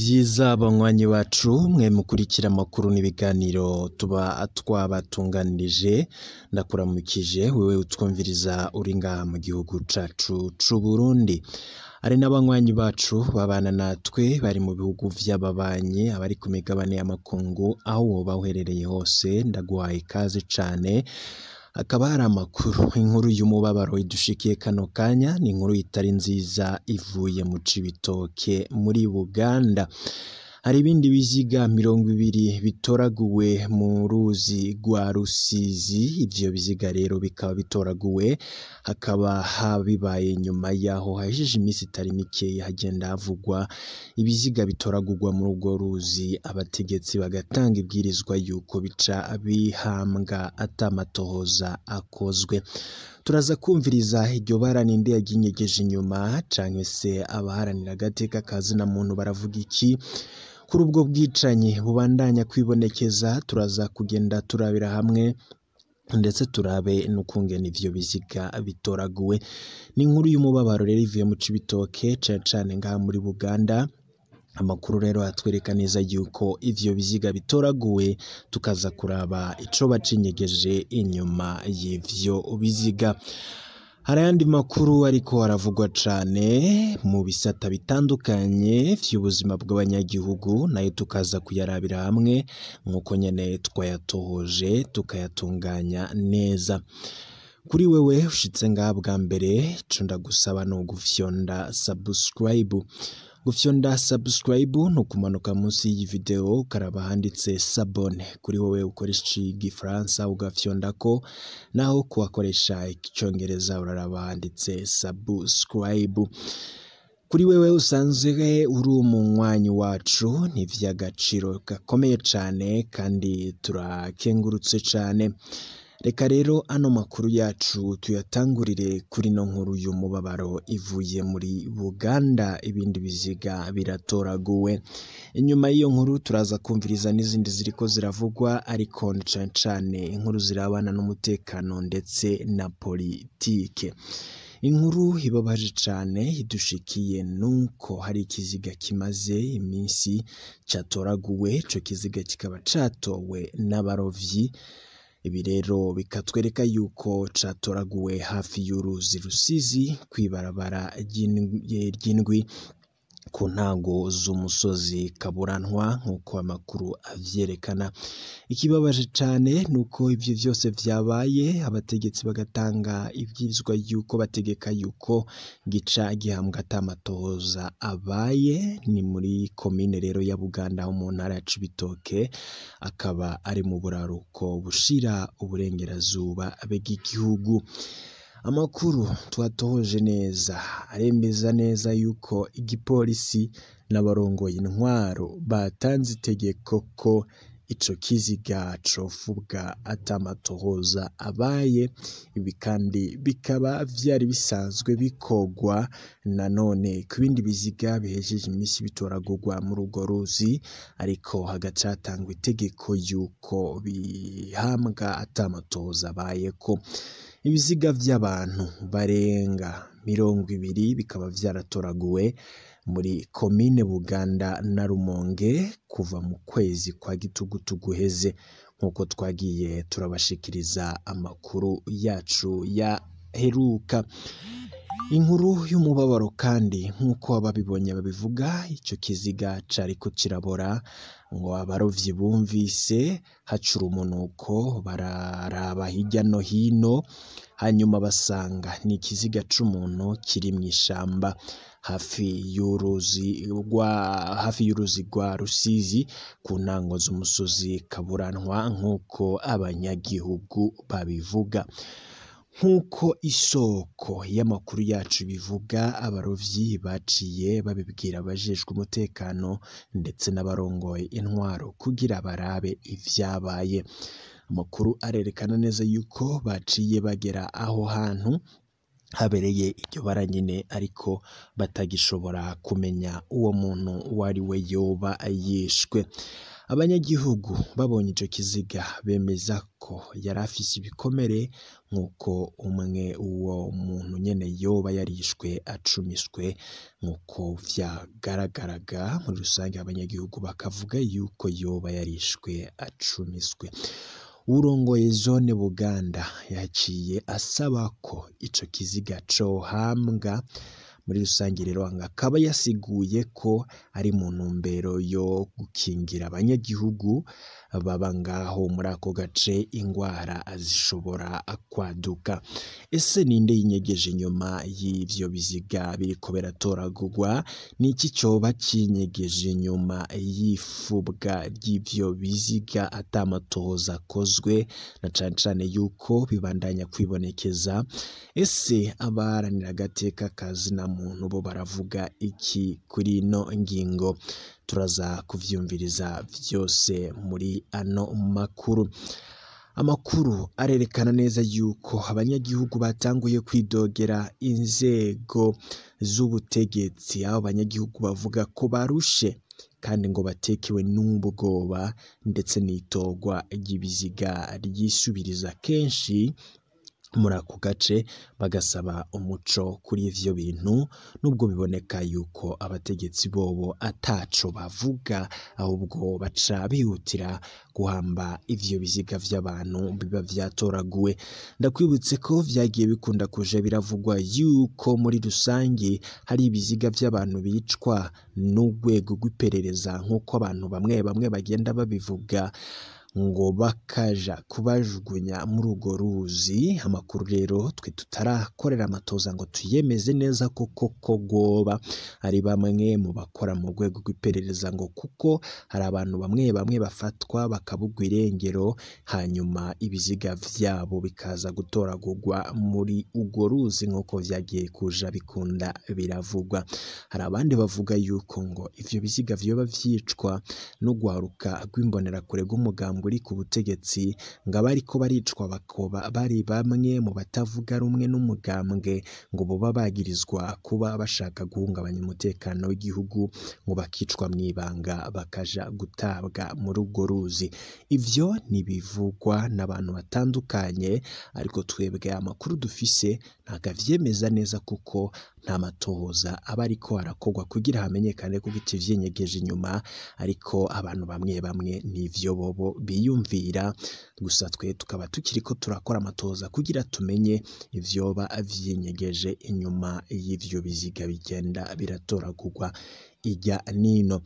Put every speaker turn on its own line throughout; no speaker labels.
byiza banywanyi bacu mwe mukurikira amakuru n'ibiganiro tuba twabatunganirije ndakuramukije wewe utwumviriza uri ngaha mu gihugu cyacu cy'u Burundi hari n'abanywanyi bacu babana natwe bari mu bihugu by'ababanyi abari ku migabane y'amakungu aho woba uherereye hose ndaguhaye ikaze cane. hakaba hari amakuru inkuru y'umubabaro idushikiye kano kanya ni inkuru itari nziza ivuye mu cibitoke muri buganda hari ibindi biziga mirongo ibiri bitoraguwe mu ruzi rwa rusizi ibyo biziga rero bikaba bitoraguwe hakaba habibaye nyuma y'aho hahishije iminsi itari mike hagenda havugwa ibiziga bitoragurwa muri urwo ruzi abategetsi bagatanga ibwirizwa y'uko bica bihambwa atamatohoza akozwe turaza kumviriza iryo bara ninde yaginyegeje inyuma cyangwa se abaharanira agateka kazina muntu baravuga iki kuri ubwo bwicanyi bubandanya kwibonekeza turaza kugenda turabira hamwe ndetse turabe n'ukungena ivyo biziga bitoraguwe ni inkuru y'umubabaro rero ivuye mu cibitoke cane cane ngaha muri buganda amakuru rero atwereka neza yuko ivyo biziga bitoraguwe tukaza kuraba ico bacinyegeje inyuma y'ivyo biziga hari ayandi makuru ariko aravugwa cyane mu bisata bitandukanye by'ubuzima bw'abanyagihugu nayo tukaza kuyarabira hamwe nk'uko nyine twayatohoje tukayatunganya neza kuri wewe ushyitse ngaha bwa mbere cunda gusaba ni ugufyonda sabusikarayibu gufyonda subscribe ni ukumanuka munsi y'iyi videwo ukaraba ahanditse sabone kuri wowe ukoresha igifaransa ugafyonda ko naho kuwakoresha icyongereza uraraba ahanditse subscribe kuri wewe usanzwe uri umunywanyi wacu ni iby'agaciro gakomeye cyane kandi turakengurutse cyane reka rero ano makuru yacu tuyatangurire kuri ino nkuru y'umubabaro ivuye muri buganda ibindi biziga biratoraguwe inyuma y'iyo nkuru turaza kumviriza n'izindi ziri ko ziravugwa ariko ni cyane cyane inkuru zirabana n'umutekano ndetse na politike inkuru ibabaje cyane idushikiye nuko hari ikiziga kimaze iminsi cyatoraguwe icyo kiziga kikaba cyatowe n'abarobyi Ibi rero bikatwereka yuko catoraguwe hafi y'uruzi Rusizi kw'ibarabara ry'indwi ku ntango z'umusozi kaburanwa nk'uko amakuru abyerekana ikibabaje cyane ni uko ibyo byose byabaye abategetsi bagatanga ibyizwa y'uko bategeka y'uko gica gihambwa atamatoza abaye ni muri komine rero ya buganda ho mu ntara ya cibitoke akaba ari mu buraruko bushira uburengerazuba bw'igihugu amakuru twatohoje neza aremeza neza yuko igipolisi n'abarongoye intwaro batanze itegeko ko ico kiziga covuga atamatohoza abaye ibi kandi bikaba vyari bisanzwe bikogwa na none ku bindi biziga bihejeje iminsi bitoragurwa muri urwo ruzi ariko hagaca itegeko yuko bihambwa ata abaye ko ibiziga by'abantu barenga mirongo ibiri bikaba byaratoraguwe muri komine Buganda na Rumonge kuva mu kwezi kwa gitugutu guheze nk'uko twagiye turabashikiriza amakuru yacu yaheruka inkuru y'umubabaro kandi nk'uko ababibonye babivuga icyo kiziga cyari ko kirabora ngo abarovyi bumvise hacura umunuko bararaba hirya no hino hanyuma basanga ni ikiziga cy'umuntu kiri mu ishyamba hafi hafi y'uruzi rwa rusizi ku ntango z'umusozi kaburanwa nk'uko abanyagihugu babivuga nk'uko isoko y'amakuru yacu bivuga abarobyi baciye babibwira abajejwe umutekano ndetse n'abarongoye intwaro kugira barabe ibyabaye amakuru arerekana neza yuko baciye bagera aho hantu habereye iryo bara nyine ariko batagishobora kumenya uwo muntu uwo ari we yoba yishwe abanyagihugu babonye icyo kiziga bemeza ko yari afise ibikomere nk'uko umwe uwo muntu nyine yoba yarishwe acumiswe nk'uko byagaragaraga muri rusange abanyagihugu bakavuga yuko yoba yarishwe acumiswe urongoye zone buganda yaciye asaba ko icyo kiziga cohambwa muri rusange rero akaba yasiguye ko ari mu ntumbero yo gukingira abanyagihugu baba ngaho muri ako gace indwara zishobora kwaduka ese ninde yinyegeje inyuma y'ibyo biziga biri kubera atoragurwa ni iki cyoba kinyegeje inyuma y'ifubwa ry'ibyo biziga atamatoza akozwe na cyane cyane yuko bibandanya kwibonekeza ese abaharanira agateka kazina muntu bo baravuga iki kuri ino ngingo turaza kubyumviriza byose muri ano makuru amakuru arerekana neza yuko abanyagihugu batanguye kwidogera inzego z'ubutegetsi aho abanyagihugu bavuga ko barushe kandi ngo batekewe n'ubwoba ndetse n'itogwa ry'ibiziga ryisubiriza kenshi muri ako gace bagasaba umuco kuri ivyo bintu nubwo biboneka yuko abategetsi bobo ataco bavuga ahubwo baca bihutira guhamba ivyo biziga vy'abantu biba vyatoraguwe ndakwibutse ko vyagiye bikunda kuja biravugwa yuko muri rusange hari ibiziga vy'abantu bicwa n'urwego rw'iperereza nk'uko abantu bamwe bamwe bagenda babivuga ngo bakaja kubajugunya muri urwo ruzi amakuru rero twe tutarakorera amatoza ngo tuyemeze neza ko koko goba ari bamwe mu bakora mu rwego rw'iperereza ngo kuko hari abantu bamwe bamwe bafatwa bakabugwa irengero hanyuma ibiziga byabo bikaza gutoragurwa muri urwo ruzi nk'uko byagiye kuja bikunda biravugwa hari abandi bavuga yuko ngo ivyo biziga vyoba vyicwa no guharuka rw'imbonerakure rw'umugambi umuryango uri ku butegetsi ngo abariko baricwa bakoba bari bamwe mu batavuga rumwe n'umugambwe ngo boba bagirizwa kuba bashaka guhungabanya umutekano w'igihugu ngo bakicwa mu ibanga bakaja gutabwa muri urwo ruzi ivyo ntibivugwa n'abantu batandukanye ariko twebwe amakuru dufise ntabwo avyemeza neza kuko nta matohoza aba ariko arakorwa kugira hamenyekane kuko ikivyenyegeje inyuma ariko abantu bamwe bamwe n'ivyo bobo biyumvira gusa twe tukaba tukiri ko turakora amatoza kugira tumenye ibyoba byinyegeje inyuma y'ibyo biziga bigenda biratoragurwa ijya nino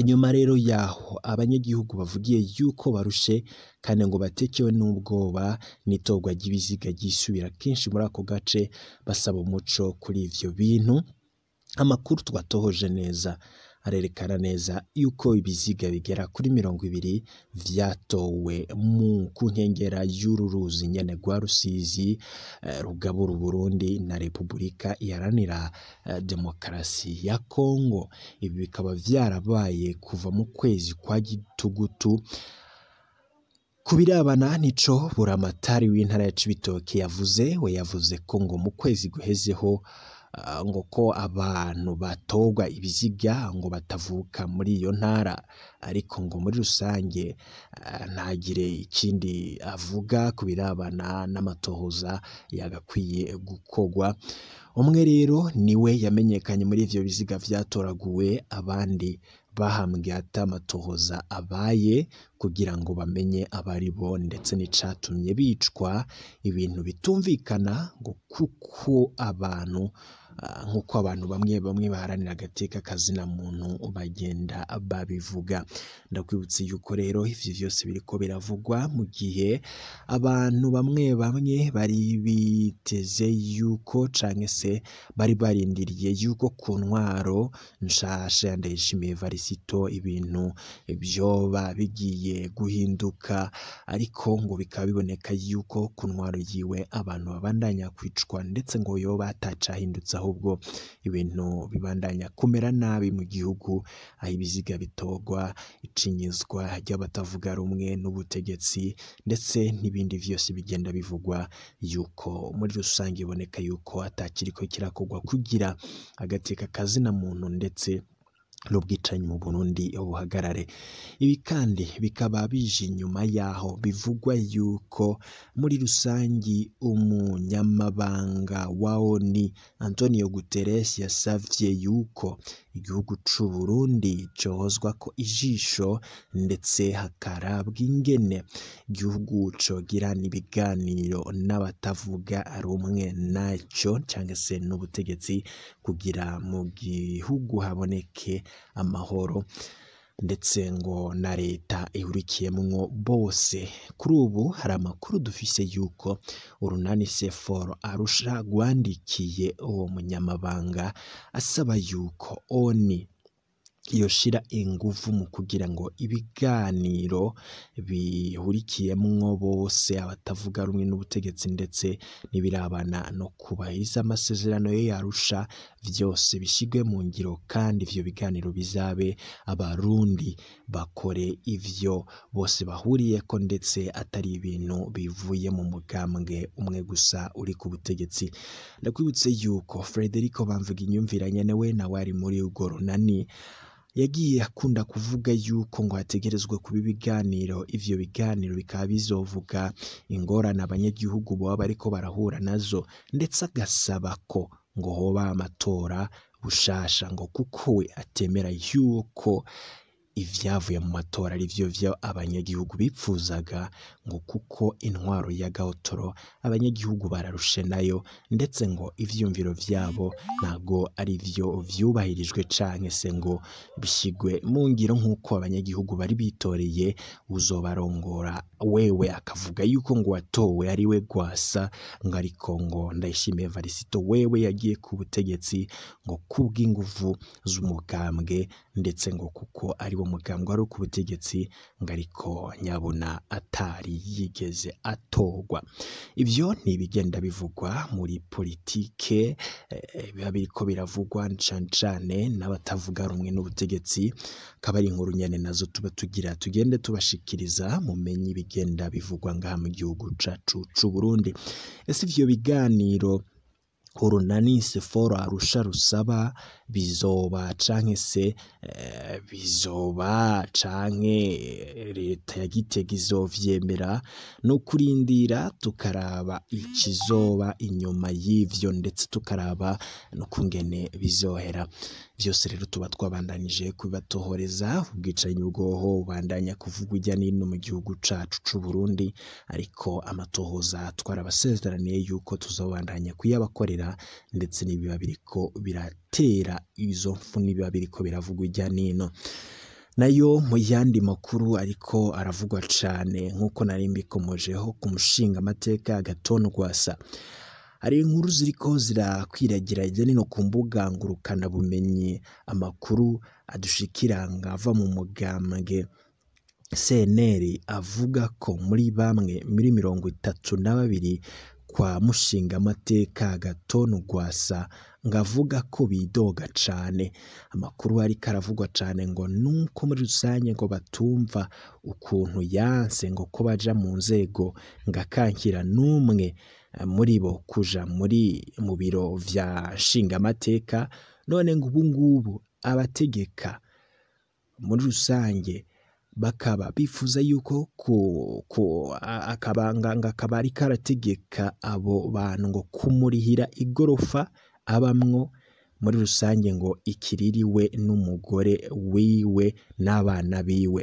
inyuma rero yaho abanyagihugu bavugiye yuko barushe kandi ngo batekewe n'ubwoba n'itorwa ry'ibiziga ryisubira kenshi muri ako gace basaba umuco kuri ibyo bintu amakuru twatohoje neza arerekana neza yuko ibiziga bigera kuri mirongo ibiri byatowe mu ku nkengera y'uru ruzi nyene rwa Rusizi eh, rugabura Burundi na Repubulika iharanira eh, demokarasi ya Kongo ibi bikaba byarabaye kuva mu kwezi kwa gitugutu ku kubirabana nico buramatari w'intara ya Cibitoke yavuze we yavuze ko ngo mu kwezi guhezeho Ah, ngo ko abantu batogwa ibiziga ngo batavuka muri iyo ntara ariko ngo muri rusange ah, ntagire ikindi avuga ku birabana n'amatohoza yagakwiye gukogwa umwe rero niwe yamenyekanye muri ibyo biziga byatoraguwe abandi bahambwe hata amatohoza abaye kugira ngo bamenye abari bo ndetse n'icatumye bicwa, ibintu bitumvikana ngo kuko abantu Ah, nk'uko abantu bamwe bamwe baharanira agateka kazina muntu bagenda babivuga ndakwibutsa yuko rero ibyo byose biriko biravugwa mu gihe abantu bamwe bamwe bari biteze yuko cyangwa se bari barindiriye yuko ku ntwaro nshasha ndayishimiye varisito ibintu byoba bigiye guhinduka ariko ngo bikaba biboneka yuko ku ntwaro yiwe abantu babandanya kwicwa ndetse ngo yoba atacahindutse aho ahubwo ibintu bibandanya kumera nabi mu gihugu aho ibiziga bitogwa icinyizwa ry'abatavuga rumwe n'ubutegetsi ndetse n'ibindi byose bigenda bivugwa yuko muri rusange iboneka yuko atakiri ko kirakorwa kugira agateka akazina muntu ndetse n'ubwicanyi mu burundi buhagarare ibi kandi bikaba bije inyuma yaho bivugwa yuko muri rusange umunyamabanga wa oni antonio guterres yasavye yuko igihugu cy'u Burundi cohozwako ijisho ndetse hakarabwa ingene igihugu cogirana ibiganiro n'abatavuga rumwe naco cyangwa se n'ubutegetsi kugira mu gihugu haboneke amahoro ndetse ngo na leta ihurikiyemwo bose kuri ubu hari amakuru dufise yuko urunani seforo arusha rwandikiye uwo munyamabanga asaba yuko oni yoshira ingufu mu kugira ngo ibiganiro bihurikiyemwo bose abatavuga rumwe n'ubutegetsi ndetse n'ibirabana no kubahiriza amasezerano ye yarusha byose bishyirwe mu ngiro kandi ivyo biganiro bizabe abarundi bakore ivyo bose bahuriye ko ndetse atari ibintu bivuye mu mugambwe umwe gusa uri ku butegetsi ndakwibutse yuko Frederico Bamvuga inyumviranye nawe nawe ari muri urwo runani yagiye akunda kuvuga yuko ngo hategerezwa kuba ibiganiro ivyo biganiro bikaba bizovuga ingorane abanyagihugu baba bariko barahura nazo ndetse agasaba ko ngo hoba amatora bushasha ngo kuko we atemera yuko ibyavuye mu matora ari vyo byo abanyagihugu bipfuzaga ngo kuko intwaro ya gahotoro abanyagihugu bararushe nayo ndetse ngo ibyiyumviro vyabo ntago ari byo byubahirijwe cyangwa se ngo bishyigwe mu ngiro nk'uko abanyagihugu bari bitoreye uzobarongora wewe akavuga yuko ngo watowe ari we gwasa ngo ariko ngo ndayishimiye varisito wewe yagiye ku butegetsi ngo kubw'ingufu z'umugambwe ndetse ngo kuko ari wo mugambwe wari ku butegetsi ngo ariko nyabona atari yigeze atorwa ibyo ni ibigenda bivugwa muri politike eh, biba biriko biravugwa cyane n'abatavuga rumwe n'ubutegetsi akaba ari inkuru nyine nazo tuba tugira tugende tubashikiriza mumenye ibigenda bivugwa ngaha mu gihugu cyacu cy'u Burundi ese ivyo biganiro Horonanise fora arusha rusaba bizoba canke se eh, bizoba canke eh, leta ya Gitega izovyemera no kurindira tukaraba ikizoba inyuma y'ivyo ndetse tukaraba n'ukungene bizohera. byose rero tuba twabandanije kubibatohoreza ubwicanyi bwoho bubandanya kuvuga ujya n'ino mu gihugu cacu c'u Burundi ariko amatohoza twarabasezeraniye yuko tuzabandanya kuyabakorera ndetse n'ibiba biriko biratera izo mfu n'ibiba biriko biravuga ujya n'ino nayo mu yandi makuru ariko aravugwa cyane nk'uko nari mbikomojeho ku mushinga amateka agatonrwasa hari inkuru ziriko zirakwiragiranya nino ku mbuga ngurukanabumenyi amakuru adushikira ava mu mugambwe cnr avuga ko muri bamwe muri mirongo itatu na babiri kwa mushingamateka gatonu rwasa ngavuga ko bidoga cyane amakuru ariko aravugwa cyane ngo nuko muri rusange ngo batumva ukuntu yanse ngo ko baja mu nzego ngakankira n'umwe muri bo kuja muri mu biro vya shingamateka. none ngo ubu ngubu abategeka muri rusange bakaba bifuza yuko akabanganga kaba karategeka abo bantu ngo kumurihira igorofa abamwo muri rusange ngo ikiririwe n'umugore wiwe n'abana biwe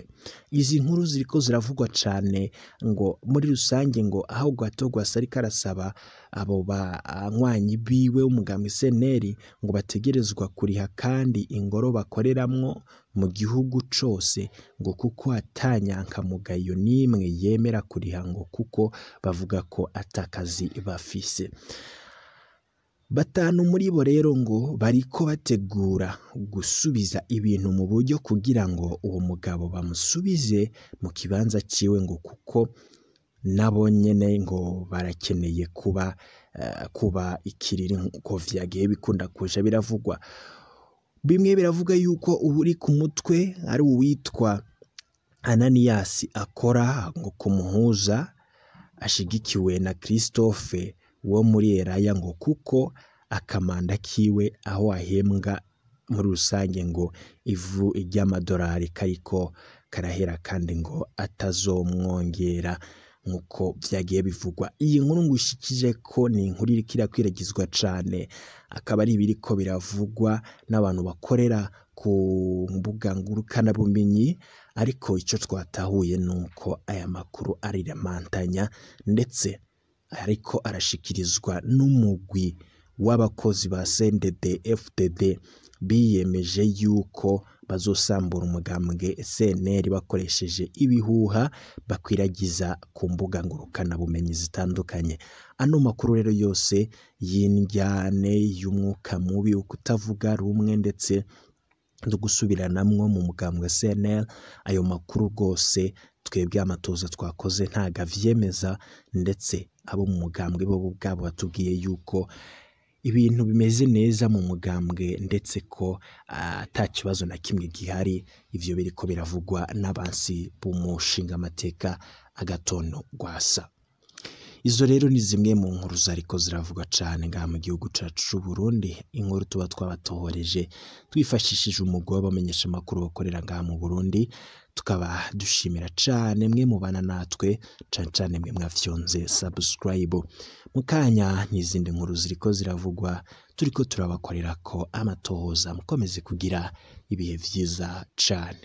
izi nkuru ziri ko ziravugwa cyane ngo muri rusange ngo aho gatogwasi ari arasaba abo banywanyi biwe umugambwe seneri ngo bategerezwa kuriha kandi ingoro bakoreramwo mu gihugu cyose ngo kuko hatanyankamugayo n'imwe yemera kuriha ngo kuko bavuga ko atakazi bafise Batanu muri bo rero ngo bariko bategura gusubiza ibintu mu buryo kugira ngo uwo mugabo bamusubize mu kibanza ciwe ngo kuko nabo nyene ngo barakeneye kuba eh, kuba ikiriri nkuko vyagiye bikunda kuja biravugwa. Bimwe biravuga yuko uwuri ku mutwe ari uwitwa Ananias akora ngo kumuhuza ashigikiwe na Christophe wo muri Elaya ngo kuko akamanda kiwe aho ahembwa muri rusange ngo ivu ry'amadolari kariko karahera kandi ngo atazomwongera nk'uko byagiye bivugwa iyi nkuru ngushyikije ko ni inkuru iriko kwiragizwa cyane akaba ari ko biravugwa n'abantu bakorera ku mbuga ngurukanabumenyi ariko icyo twatahuye ni uko aya makuru ariremantanya ndetse ariko arashyikirizwa n'umugwi w'abakozi ba CNDD FDD biyemeje yuko bazosambura umugambwe CNL bakoresheje ibihuha bakwiragiza ku mbuga ngurukanabumenyi zitandukanye ano makuru rero yose y'injyane y'umwuka mubi ukutavuga rumwe ndetse no gusubiranamwo mu mugambwe CNL ayo makuru rwose twebwe amatoza twakoze ntago avyemeza ndetse abo mu mugambwe bo ubwabo batubwiye yuko ibintu bimeze neza mu mugambwe ndetse ko ata kibazo na kimwe gihari ibyo biri ko biravugwa n'abansi b'umushinga amateka agatondo rwasa izo rero ni zimwe mu nkuru zariko ziravuga cyane ngaha mu gihugu cyacu cy'u Burundi inkuru tuba twabatohoreje twifashishije umugore w'abamenyesha amakuru bakorera ngaha mu Burundi tukaba dushimira cyane mwe mubana natwe cyane cyane mwe mwafyonze subscribe mu kanya n'izindi nkuru ziriko ziravugwa turiko turabakorera ko amatohoza mukomeze kugira ibihe byiza cyane